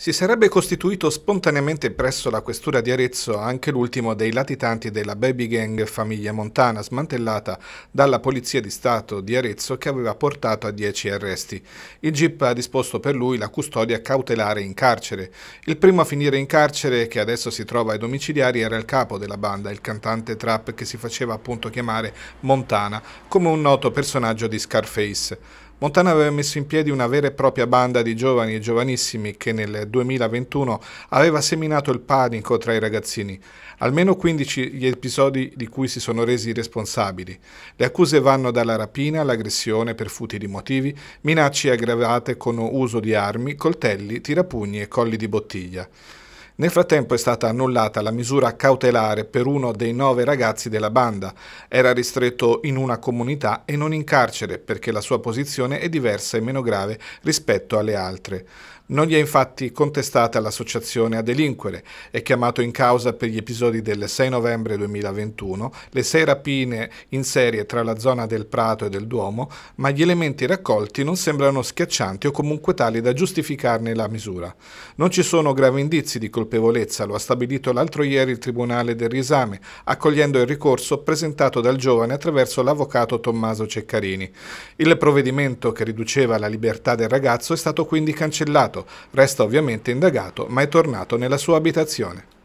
Si sarebbe costituito spontaneamente presso la questura di Arezzo anche l'ultimo dei latitanti della baby gang famiglia Montana smantellata dalla Polizia di Stato di Arezzo che aveva portato a 10 arresti. Il GIP ha disposto per lui la custodia cautelare in carcere. Il primo a finire in carcere, che adesso si trova ai domiciliari, era il capo della banda, il cantante trap che si faceva appunto chiamare Montana, come un noto personaggio di Scarface. Montana aveva messo in piedi una vera e propria banda di giovani e giovanissimi che nel 2021 aveva seminato il panico tra i ragazzini. Almeno 15 gli episodi di cui si sono resi responsabili. Le accuse vanno dalla rapina all'aggressione per futili motivi, minacce aggravate con uso di armi, coltelli, tirapugni e colli di bottiglia. Nel frattempo è stata annullata la misura cautelare per uno dei nove ragazzi della banda. Era ristretto in una comunità e non in carcere perché la sua posizione è diversa e meno grave rispetto alle altre. Non gli è infatti contestata l'associazione a delinquere, è chiamato in causa per gli episodi del 6 novembre 2021, le sei rapine in serie tra la zona del Prato e del Duomo, ma gli elementi raccolti non sembrano schiaccianti o comunque tali da giustificarne la misura. Non ci sono gravi indizi di colpevolezza colpevolezza, lo ha stabilito l'altro ieri il Tribunale del riesame, accogliendo il ricorso presentato dal giovane attraverso l'avvocato Tommaso Ceccarini. Il provvedimento che riduceva la libertà del ragazzo è stato quindi cancellato, resta ovviamente indagato ma è tornato nella sua abitazione.